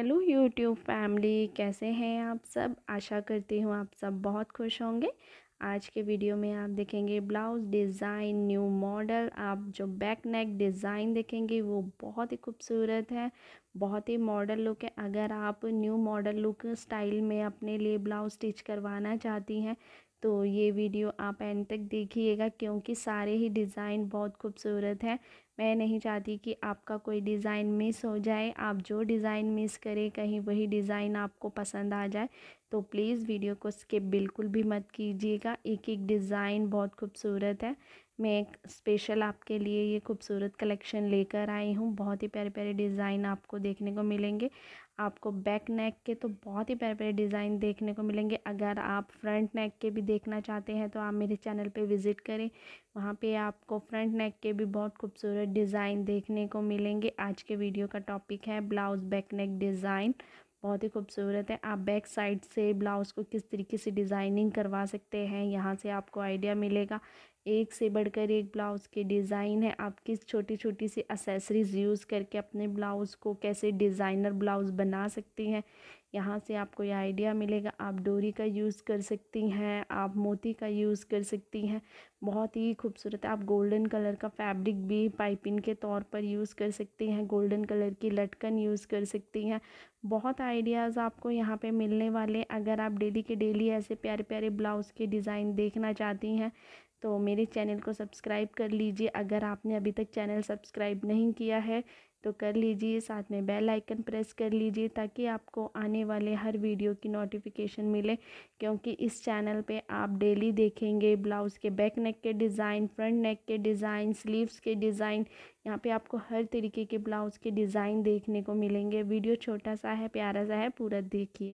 hello YouTube family कैसे हैं आप सब आशा करती हूँ आप सब बहुत खुश होंगे आज के वीडियो में आप देखेंगे ब्लाउज़ डिज़ाइन न्यू मॉडल आप जो बैक नेक डिज़ाइन देखेंगे वो बहुत ही खूबसूरत है बहुत ही मॉडल लुक है अगर आप न्यू मॉडल लुक स्टाइल में अपने लिए ब्लाउज़ स्टिच करवाना चाहती हैं तो ये वीडियो आप एंड तक देखिएगा क्योंकि सारे ही डिज़ाइन बहुत खूबसूरत हैं मैं नहीं चाहती कि आपका कोई डिज़ाइन मिस हो जाए आप जो डिज़ाइन मिस करें कहीं वही डिज़ाइन आपको पसंद आ जाए तो प्लीज़ वीडियो को स्किप बिल्कुल भी मत कीजिएगा एक एक डिज़ाइन बहुत खूबसूरत है मैं एक स्पेशल आपके लिए ये खूबसूरत कलेक्शन लेकर आई हूँ बहुत ही प्यारे प्यारे डिज़ाइन आपको देखने को मिलेंगे आपको बैक नेक के तो बहुत ही प्यारे प्यारे डिज़ाइन देखने को मिलेंगे अगर आप फ्रंट नेक के भी देखना चाहते हैं तो आप मेरे चैनल पे विज़िट करें वहाँ पे आपको फ्रंट नेक के भी बहुत खूबसूरत डिज़ाइन देखने को मिलेंगे आज के वीडियो का टॉपिक है ब्लाउज़ बैक नेक डिज़ाइन बहुत ही खूबसूरत है आप बैक साइड से ब्लाउज़ को किस तरीके से डिज़ाइनिंग करवा सकते हैं यहाँ से आपको आइडिया मिलेगा एक से बढ़कर एक ब्लाउज़ के डिज़ाइन है आप किस छोटी छोटी सी असेसरीज़ यूज़ करके अपने ब्लाउज़ को कैसे डिज़ाइनर ब्लाउज़ बना सकती हैं यहाँ से आपको ये आइडिया मिलेगा आप डोरी का यूज़ कर सकती हैं आप मोती का यूज़ कर सकती हैं बहुत ही खूबसूरत है आप गोल्डन कलर का फैब्रिक भी पाइपिंग के तौर पर यूज़ कर सकती हैं गोल्डन कलर की लटकन यूज़ कर सकती हैं बहुत आइडियाज़ आपको यहाँ पे मिलने वाले अगर आप डेली के डेली ऐसे प्यारे प्यारे ब्लाउज़ के डिज़ाइन देखना चाहती हैं तो मेरे चैनल को सब्सक्राइब कर लीजिए अगर आपने अभी तक चैनल सब्सक्राइब नहीं किया है तो कर लीजिए साथ में बेल आइकन प्रेस कर लीजिए ताकि आपको आने वाले हर वीडियो की नोटिफिकेशन मिले क्योंकि इस चैनल पे आप डेली देखेंगे ब्लाउज़ के बैक नेक के डिज़ाइन फ्रंट नेक के डिज़ाइन स्लीव्स के डिज़ाइन यहाँ पे आपको हर तरीके के ब्लाउज़ के डिज़ाइन देखने को मिलेंगे वीडियो छोटा सा है प्यारा सा है पूरा देखिए